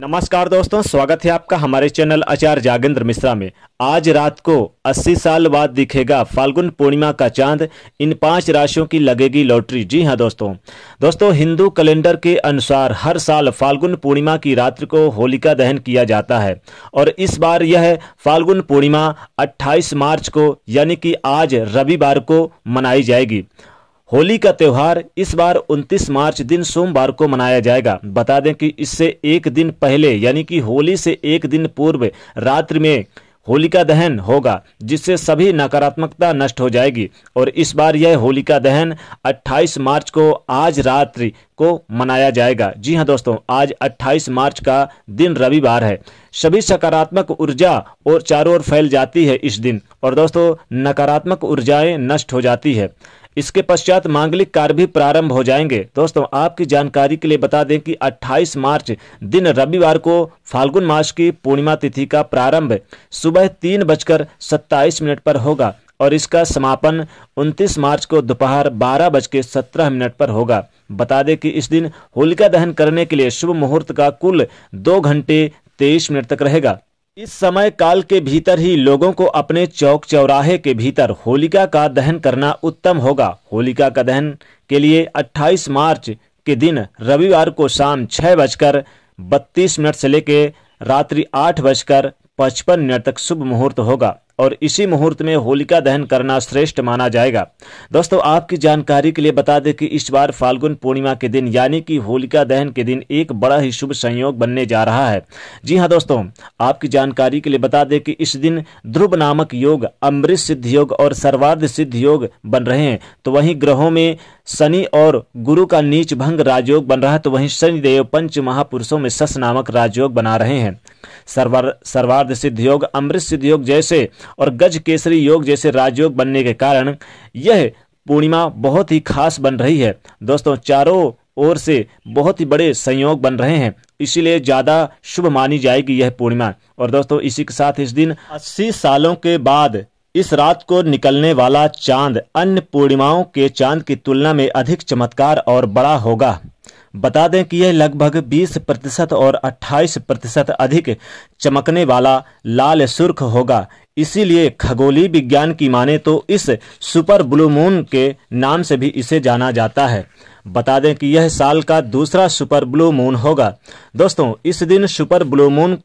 नमस्कार दोस्तों स्वागत है आपका हमारे चैनल आचार्य जागेंद्र मिश्रा में आज रात को 80 साल बाद दिखेगा फाल्गुन पूर्णिमा का चांद इन पांच राशियों की लगेगी लॉटरी जी हां दोस्तों दोस्तों हिंदू कैलेंडर के अनुसार हर साल फाल्गुन पूर्णिमा की रात्रि को होलिका दहन किया जाता है और इस बार यह फाल्गुन पूर्णिमा अट्ठाईस मार्च को यानी कि आज रविवार को मनाई जाएगी होली का त्यौहार इस बार 29 मार्च दिन सोमवार को मनाया जाएगा बता दें कि इससे एक दिन पहले यानी कि होली से एक दिन पूर्व रात्रि में होलिका दहन होगा जिससे सभी नकारात्मकता नष्ट हो जाएगी और इस बार यह होलिका दहन 28 मार्च को आज रात्रि को मनाया जाएगा जी हां दोस्तों आज 28 मार्च का दिन रविवार है सभी सकारात्मक ऊर्जा और चारों ओर फैल जाती है इस दिन और दोस्तों नकारात्मक ऊर्जाएं नष्ट हो जाती है इसके पश्चात मांगलिक कार्य भी प्रारंभ हो जाएंगे दोस्तों आपकी जानकारी के लिए बता दें कि 28 मार्च दिन रविवार को फाल्गुन मास की पूर्णिमा तिथि का प्रारंभ सुबह तीन बजकर सत्ताईस मिनट पर होगा और इसका समापन 29 मार्च को दोपहर बारह बज के सत्रह मिनट पर होगा बता दें कि इस दिन होलिका दहन करने के लिए शुभ मुहूर्त का कुल दो घंटे तेईस मिनट तक रहेगा इस समय काल के भीतर ही लोगों को अपने चौक चौराहे के भीतर होलिका का दहन करना उत्तम होगा होलिका का दहन के लिए 28 मार्च के दिन रविवार को शाम छह बजकर बत्तीस मिनट से लेकर रात्रि आठ बजकर पचपन मिनट तक शुभ मुहूर्त होगा और इसी मुहूर्त में होलिका दहन करना श्रेष्ठ माना जाएगा दोस्तों आपकी जानकारी के लिए बता दें कि इस बार फाल्गुन पूर्णिमा के दिन यानी कि होलिका दहन के दिन एक बड़ा ही शुभ संयोग बनने जा रहा है जी हाँ दोस्तों आपकी जानकारी के लिए बता दें कि इस दिन ध्रुव नामक योग अमृत सिद्ध योग और सर्वार्ध सिद्ध योग बन रहे हैं तो वहीं ग्रहों में शनि और गुरु का नीच भंग राजयोग बन रहा है तो वहीं शनिदेव पंच महापुरुषों में सस नामक राजयोग बना रहे हैं सर्वार्ध सिद्ध योग अमृत सिद्ध योग जैसे और गज केसरी योग जैसे राजयोग बनने के कारण यह पूर्णिमा बहुत ही खास बन रही है दोस्तों चारों ओर से बहुत ही बड़े संयोग बन रहे हैं इसीलिए ज़्यादा शुभ मानी जाएगी यह पूर्णिमा और दोस्तों इसी के साथ इस दिन अस्सी सालों के बाद इस रात को निकलने वाला चांद अन्य पूर्णिमाओं के चांद की तुलना में अधिक चमत्कार और बड़ा होगा बता दें कि यह लगभग 20 प्रतिशत और 28 प्रतिशत अधिक चमकने वाला लाल सुर्ख होगा इसीलिए खगोली विज्ञान की माने तो इस सुपर ब्लू मून के नाम से भी इसे जाना जाता है बता दें कि यह साल का दूसरा सुपर ब्लू मून होगा दोस्तों इस दिन सुपर ब्लू मून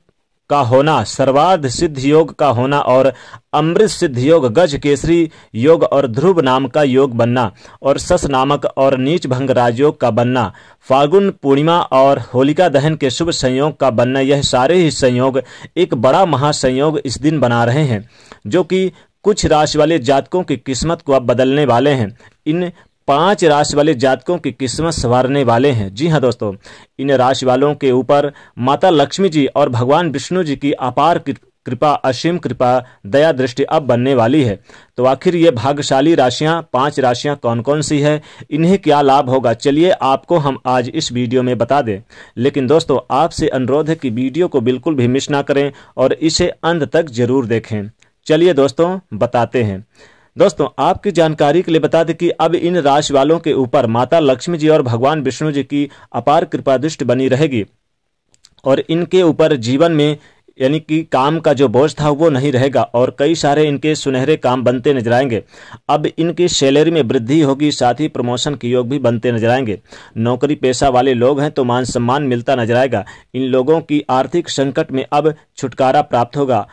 का होना सर्वार्ध सिद्ध योग का होना और अमृत सिद्ध योग गज केसरी योग और ध्रुव नाम का योग बनना और सस नामक और नीच भंग राजयोग का बनना फागुन पूर्णिमा और होलिका दहन के शुभ संयोग का बनना यह सारे ही संयोग एक बड़ा महासंयोग इस दिन बना रहे हैं जो कि कुछ राशि वाले जातकों की किस्मत को अब बदलने वाले हैं इन पांच राशि वाले जातकों की किस्मत संवारने वाले हैं जी हाँ दोस्तों इन राशि वालों के ऊपर माता लक्ष्मी जी और भगवान विष्णु जी की अपार कृपा असीम कृपा दया दृष्टि अब बनने वाली है तो आखिर ये भाग्यशाली राशियां पांच राशियां कौन कौन सी है इन्हें क्या लाभ होगा चलिए आपको हम आज इस वीडियो में बता दें लेकिन दोस्तों आपसे अनुरोध है कि वीडियो को बिल्कुल भी मिस ना करें और इसे अंत तक जरूर देखें चलिए दोस्तों बताते हैं दोस्तों आपकी जानकारी के लिए बता दें कि अब इन राशि वालों के ऊपर माता लक्ष्मी जी और भगवान विष्णु जी की अपार कृपा दृष्टि बनी रहेगी और इनके ऊपर जीवन में यानी कि काम का जो बोझ था वो नहीं रहेगा और कई सारे इनके सुनहरे काम बनते नजर आएंगे अब इनकी सैलरी में वृद्धि होगी साथ ही प्रमोशन के योग भी बनते नजर आएंगे नौकरी पेशा वाले लोग हैं तो मान सम्मान मिलता नजर आएगा इन लोगों की आर्थिक संकट में अब छुटकारा प्राप्त होगा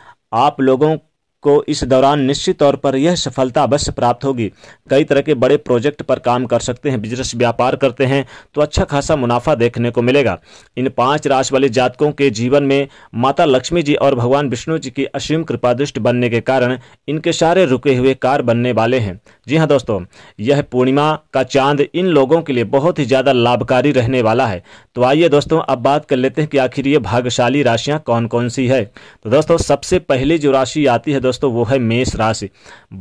आप लोगों को इस दौरान निश्चित तौर पर यह सफलता अवश्य प्राप्त होगी कई तरह के बड़े प्रोजेक्ट पर काम कर सकते हैं बिजनेस व्यापार करते हैं तो अच्छा खासा मुनाफा देखने को मिलेगा इन पांच राशि वाले जातकों के जीवन में माता लक्ष्मी जी और भगवान विष्णु जी की असीम कृपादृष्ट बनने के कारण इनके सारे रुके हुए कार बनने वाले हैं जी हाँ दोस्तों यह पूर्णिमा का चांद इन लोगों के लिए बहुत ही ज़्यादा लाभकारी रहने वाला है तो आइए दोस्तों अब बात कर लेते हैं कि आखिर ये भाग्यशाली राशियाँ कौन कौन सी है तो दोस्तों सबसे पहले जो राशि आती है दोस्तों वो है मेष राशि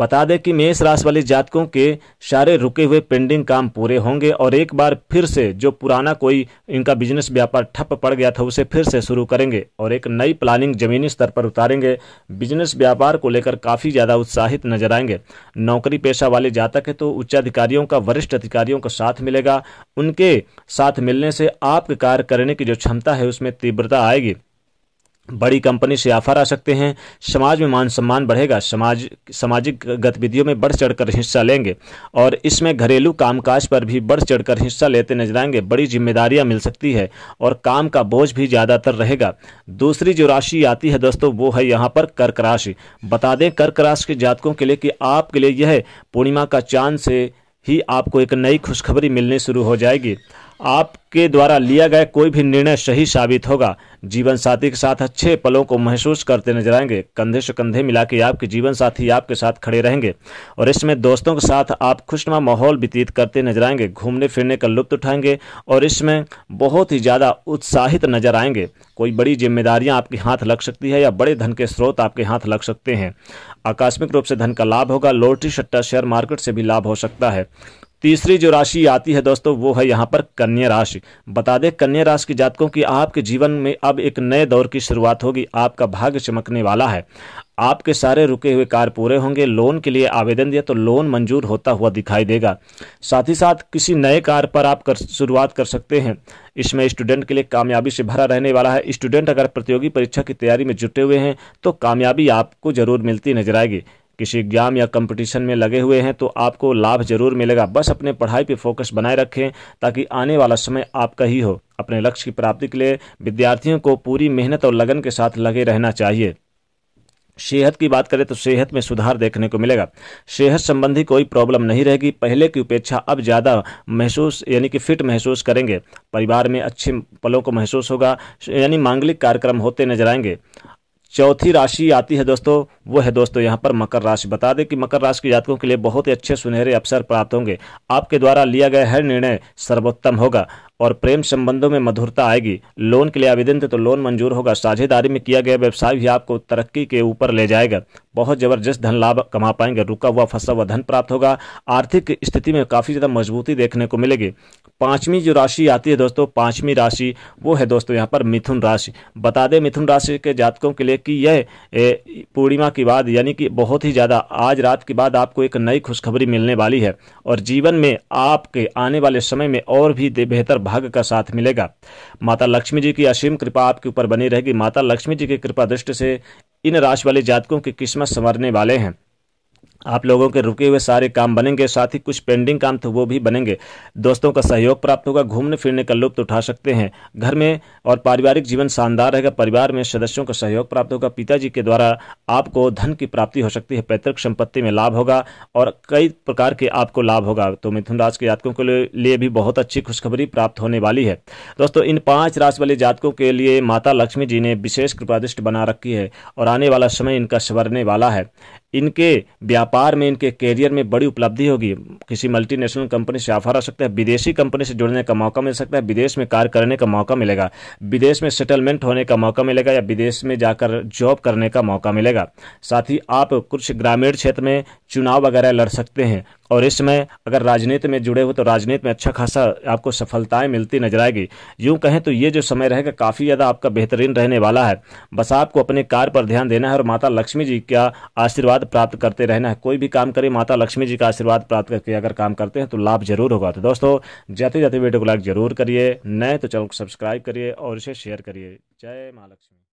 बता दें कि मेष राशि वाले जातकों के सारे रुके हुए पेंडिंग काम पूरे होंगे और एक बार फिर से जो पुराना कोई इनका बिजनेस व्यापार ठप पड़ गया था उसे फिर से शुरू करेंगे और एक नई प्लानिंग जमीनी स्तर पर उतारेंगे बिजनेस व्यापार को लेकर काफ़ी ज़्यादा उत्साहित नजर आएंगे नौकरी पेशा वाले जातक है तो उच्च अधिकारियों का वरिष्ठ अधिकारियों का साथ मिलेगा उनके साथ मिलने से आपके कार्य करने की जो क्षमता है उसमें तीव्रता आएगी बड़ी कंपनी से ऑफर आ सकते हैं समाज में मान सम्मान बढ़ेगा समाज सामाजिक गतिविधियों में बढ़ चढ़कर हिस्सा लेंगे और इसमें घरेलू कामकाज पर भी बढ़ चढ़कर हिस्सा लेते नजर आएंगे बड़ी जिम्मेदारियां मिल सकती है और काम का बोझ भी ज़्यादातर रहेगा दूसरी जो राशि आती है दोस्तों वो है यहाँ पर कर्क राशि बता दें कर्क राशि के जातकों के लिए कि आपके लिए यह पूर्णिमा का चांद से ही आपको एक नई खुशखबरी मिलने शुरू हो जाएगी आपके द्वारा लिया गया कोई भी निर्णय सही साबित होगा जीवन साथी के साथ अच्छे पलों को महसूस करते नजर आएंगे कंधे से कंधे मिला के आपके जीवन साथी आपके साथ खड़े रहेंगे और इसमें दोस्तों के साथ आप खुशनुमा माहौल व्यतीत करते नजर आएंगे घूमने फिरने का लुप्त उठाएंगे और इसमें बहुत ही ज़्यादा उत्साहित नजर आएंगे कोई बड़ी जिम्मेदारियाँ आपके हाथ लग सकती है या बड़े धन के स्रोत आपके हाथ लग सकते हैं आकस्मिक रूप से धन का लाभ होगा लोटरी सट्टा शेयर मार्केट से भी लाभ हो सकता है तीसरी जो राशि आती है दोस्तों वो है यहाँ पर कन्या राशि बता दें कन्या राशि के जातकों की आपके जीवन में अब एक नए दौर की शुरुआत होगी आपका भाग्य चमकने वाला है आपके सारे रुके हुए कार्य पूरे होंगे लोन के लिए आवेदन दिया तो लोन मंजूर होता हुआ दिखाई देगा साथ ही साथ किसी नए कार्य पर आप कर शुरुआत कर सकते हैं इसमें स्टूडेंट के लिए कामयाबी से भरा रहने वाला है स्टूडेंट अगर प्रतियोगी परीक्षा की तैयारी में जुटे हुए हैं तो कामयाबी आपको जरूर मिलती नजर आएगी किसी एग्जाम या कंपटीशन में लगे हुए हैं तो आपको लाभ जरूर मिलेगा बस अपने पढ़ाई पर फोकस बनाए रखें ताकि आने वाला समय आपका ही हो अपने लक्ष्य की प्राप्ति के लिए विद्यार्थियों को पूरी मेहनत और लगन के साथ लगे रहना चाहिए सेहत की बात करें तो सेहत में सुधार देखने को मिलेगा सेहत संबंधी कोई प्रॉब्लम नहीं रहेगी पहले की उपेक्षा अब ज़्यादा महसूस यानी कि फिट महसूस करेंगे परिवार में अच्छे पलों को महसूस होगा यानी मांगलिक कार्यक्रम होते नजर आएंगे चौथी राशि आती है दोस्तों वो है दोस्तों यहाँ पर मकर राशि बता दें कि मकर राशि के जातकों के लिए बहुत ही अच्छे सुनहरे अवसर प्राप्त होंगे आपके द्वारा लिया गया हर निर्णय सर्वोत्तम होगा और प्रेम संबंधों में मधुरता आएगी लोन के लिए आवेदन थे तो लोन मंजूर होगा साझेदारी में किया गया व्यवसाय भी आपको तरक्की के ऊपर ले जाएगा बहुत जबरदस्त धन लाभ कमा पाएंगे रुका हुआ फंसा हुआ धन प्राप्त होगा आर्थिक स्थिति में काफ़ी ज़्यादा मजबूती देखने को मिलेगी पांचवी जो राशि आती है दोस्तों पांचवी राशि वो है दोस्तों यहाँ पर मिथुन राशि बता दें मिथुन राशि के जातकों के लिए कि यह पूर्णिमा के बाद यानी कि बहुत ही ज़्यादा आज रात के बाद आपको एक नई खुशखबरी मिलने वाली है और जीवन में आपके आने वाले समय में और भी बेहतर भाग्य का साथ मिलेगा माता लक्ष्मी जी की असीम कृपा आपके ऊपर बनी रहेगी माता लक्ष्मी जी की कृपा दृष्टि से इन राशि वाले जातकों की किस्मत संवरने वाले हैं आप लोगों के रुके हुए सारे काम बनेंगे साथ ही कुछ पेंडिंग काम थे तो वो भी बनेंगे दोस्तों का सहयोग प्राप्त होगा घूमने फिरने का लुप्त तो उठा सकते हैं घर में और पारिवारिक जीवन शानदार रहेगा परिवार में सदस्यों का सहयोग प्राप्त होगा पिताजी के द्वारा आपको धन की प्राप्ति हो सकती है पैतृक संपत्ति में लाभ होगा और कई प्रकार के आपको लाभ होगा तो मिथुन राशि के जातकों के लिए भी बहुत अच्छी खुशखबरी प्राप्त होने वाली है दोस्तों इन पांच राशि वाले जातकों के लिए माता लक्ष्मी जी ने विशेष कृपादृष्ट बना रखी है और आने वाला समय इनका सवरने वाला है इनके व्यापार में इनके कैरियर में बड़ी उपलब्धि होगी किसी मल्टीनेशनल कंपनी से ऑफर आ सकता है विदेशी कंपनी से जुड़ने का मौका मिल सकता है विदेश में कार्य करने का मौका मिलेगा विदेश में सेटलमेंट होने का मौका मिलेगा या विदेश में जाकर जॉब करने का मौका मिलेगा साथ ही आप कुछ ग्रामीण क्षेत्र में चुनाव वगैरह लड़ सकते हैं और इस समय अगर राजनीति में जुड़े हो तो राजनीति में अच्छा खासा आपको सफलताएं मिलती नजर आएगी यूं कहें तो ये जो समय रहेगा काफ़ी ज़्यादा आपका बेहतरीन रहने वाला है बस आपको अपने कार्य पर ध्यान देना है और माता लक्ष्मी जी का आशीर्वाद प्राप्त करते रहना है कोई भी काम करें माता लक्ष्मी जी का आशीर्वाद प्राप्त करके अगर काम करते हैं तो लाभ जरूर होगा तो दोस्तों जाते जाते वीडियो को लाइक जरूर करिए नए तो चैनल को सब्सक्राइब करिए और इसे शेयर करिए जय माँ लक्ष्मी